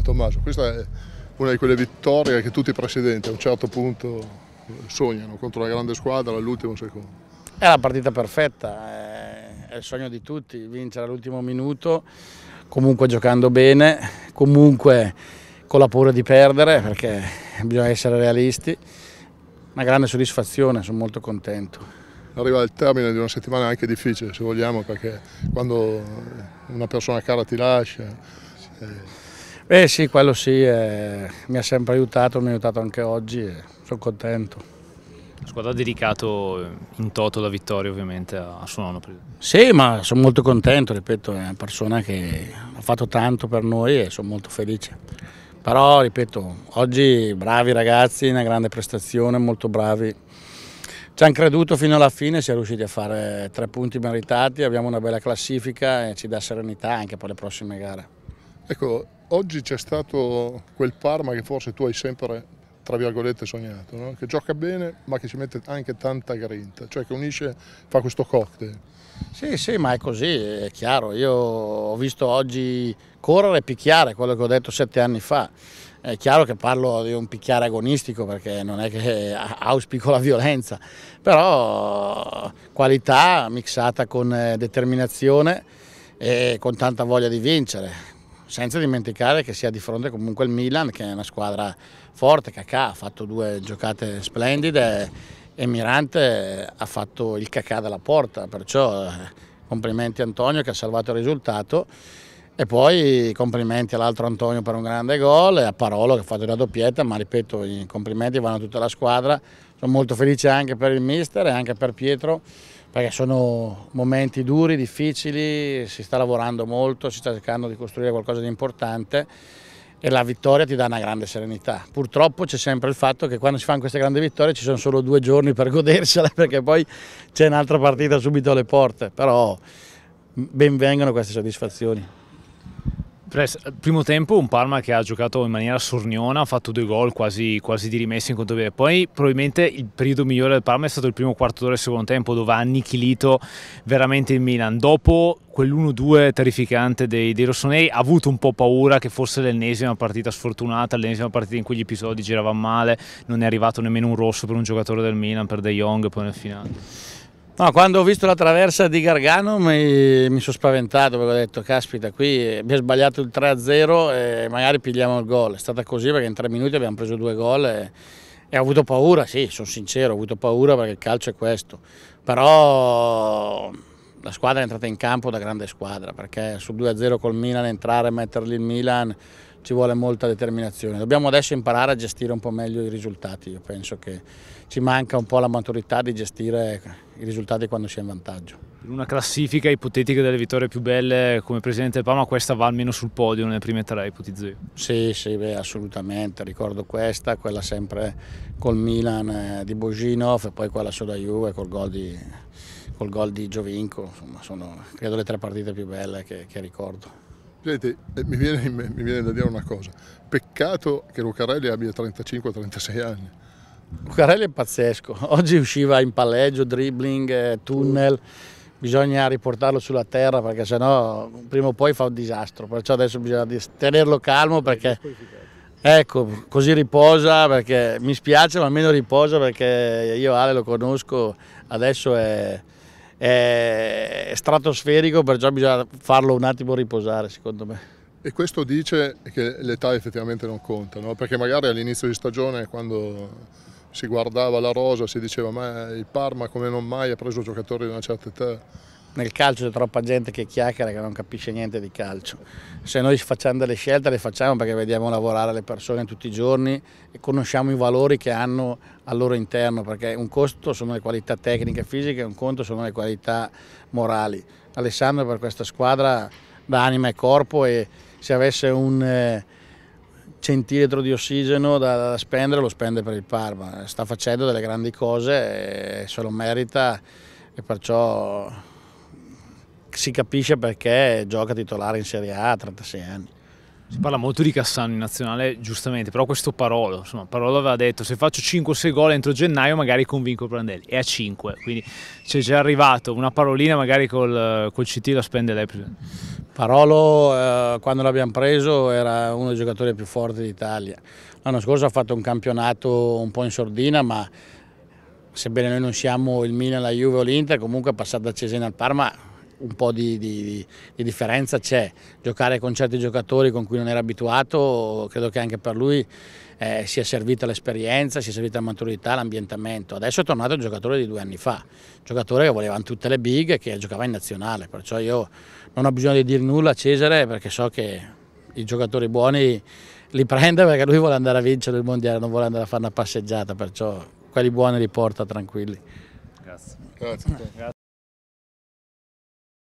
Tommaso, questa è una di quelle vittorie che tutti i presidenti a un certo punto eh, sognano contro la grande squadra all'ultimo secondo. È la partita perfetta, eh, è il sogno di tutti, vincere all'ultimo minuto, comunque giocando bene, comunque con la paura di perdere perché bisogna essere realisti. Una grande soddisfazione, sono molto contento arriva al termine di una settimana anche difficile se vogliamo perché quando una persona cara ti lascia eh, Beh sì, quello sì, eh, mi ha sempre aiutato, mi ha aiutato anche oggi e eh, sono contento. La squadra ha dedicato eh, in toto la vittoria ovviamente a suo nonno. Sì, ma sono molto contento, ripeto, è una persona che ha fatto tanto per noi e sono molto felice. Però, ripeto, oggi bravi ragazzi, una grande prestazione, molto bravi. Ci hanno creduto fino alla fine, siamo riusciti a fare tre punti meritati, abbiamo una bella classifica e ci dà serenità anche per le prossime gare. Ecco, Oggi c'è stato quel Parma che forse tu hai sempre, tra virgolette, sognato, no? che gioca bene ma che ci mette anche tanta grinta, cioè che unisce, fa questo cocktail. Sì, sì, ma è così, è chiaro. Io ho visto oggi correre e picchiare, quello che ho detto sette anni fa. È chiaro che parlo di un picchiare agonistico perché non è che auspico la violenza, però qualità mixata con eh, determinazione e con tanta voglia di vincere senza dimenticare che si ha di fronte comunque il Milan che è una squadra forte, Cacà ha fatto due giocate splendide e Mirante ha fatto il Cacà della porta, perciò eh, complimenti a Antonio che ha salvato il risultato e poi complimenti all'altro Antonio per un grande gol e a Parolo che ha fatto la doppietta, ma ripeto i complimenti vanno a tutta la squadra, sono molto felice anche per il mister e anche per Pietro perché sono momenti duri, difficili, si sta lavorando molto, si sta cercando di costruire qualcosa di importante e la vittoria ti dà una grande serenità. Purtroppo c'è sempre il fatto che quando si fanno queste grandi vittorie ci sono solo due giorni per godersela perché poi c'è un'altra partita subito alle porte, però ben vengono queste soddisfazioni. Primo tempo un Parma che ha giocato in maniera sorniona, ha fatto due gol quasi, quasi di rimessa in conto bene. Poi probabilmente il periodo migliore del Parma è stato il primo quarto d'ora del secondo tempo dove ha annichilito veramente il Milan. Dopo quell'1-2 terrificante dei, dei rossoneri ha avuto un po' paura che fosse l'ennesima partita sfortunata, l'ennesima partita in cui gli episodi giravano male, non è arrivato nemmeno un rosso per un giocatore del Milan, per De Jong poi nel finale. No, quando ho visto la traversa di Gargano mi, mi sono spaventato perché ho detto caspita qui abbiamo sbagliato il 3-0 e magari pigliamo il gol. È stata così perché in tre minuti abbiamo preso due gol e, e ho avuto paura, sì, sono sincero, ho avuto paura perché il calcio è questo. Però la squadra è entrata in campo da grande squadra perché sul 2-0 col Milan entrare e metterli il Milan ci vuole molta determinazione. Dobbiamo adesso imparare a gestire un po' meglio i risultati, io penso che ci manca un po' la maturità di gestire i risultati quando si è in vantaggio. Per una classifica ipotetica delle vittorie più belle come presidente del Palma, questa va almeno sul podio nelle prime tre, ipotizzo io. Sì, sì, beh, assolutamente. Ricordo questa, quella sempre col Milan eh, di Bojinov e poi quella sulla Juve col gol di, col gol di Giovinco. Insomma, sono credo le tre partite più belle che, che ricordo. Gente, eh, mi viene, mi viene, da dire una cosa. Peccato che Lucarelli abbia 35-36 anni. Lucarelli è pazzesco. Oggi usciva in palleggio, dribbling, eh, tunnel bisogna riportarlo sulla terra perché sennò prima o poi fa un disastro, perciò adesso bisogna tenerlo calmo perché ecco, così riposa perché mi spiace ma almeno riposa perché io Ale lo conosco, adesso è, è stratosferico perciò bisogna farlo un attimo riposare secondo me. E questo dice che l'età effettivamente non conta, no? perché magari all'inizio di stagione quando si guardava la rosa, si diceva ma il Parma come non mai ha preso giocatori di una certa età. Nel calcio c'è troppa gente che chiacchiera che non capisce niente di calcio. Se noi facciamo delle scelte le facciamo perché vediamo lavorare le persone tutti i giorni e conosciamo i valori che hanno al loro interno, perché un costo sono le qualità tecniche e fisiche, un conto sono le qualità morali. Alessandro per questa squadra dà anima e corpo e se avesse un eh, centilitro di ossigeno da spendere lo spende per il Parma. Sta facendo delle grandi cose e se lo merita e perciò si capisce perché gioca titolare in Serie A a 36 anni. Si parla molto di Cassano in nazionale, giustamente, però questo Parolo, insomma, Parolo aveva detto se faccio 5-6 gol entro gennaio magari convinco Prandelli, è a 5, quindi c'è già arrivato, una parolina magari col, col CT la spende lei. Parolo eh, quando l'abbiamo preso era uno dei giocatori più forti d'Italia, l'anno scorso ha fatto un campionato un po' in sordina ma sebbene noi non siamo il Milan, la Juve o l'Inter comunque è passato da Cesena al Parma un po' di, di, di differenza c'è, giocare con certi giocatori con cui non era abituato credo che anche per lui eh, sia servita l'esperienza, sia servita la maturità, l'ambientamento. Adesso è tornato il giocatore di due anni fa, giocatore che voleva in tutte le big e che giocava in nazionale, perciò io non ho bisogno di dire nulla a Cesare perché so che i giocatori buoni li prende perché lui vuole andare a vincere il mondiale, non vuole andare a fare una passeggiata, perciò quelli buoni li porta tranquilli. Grazie. Grazie.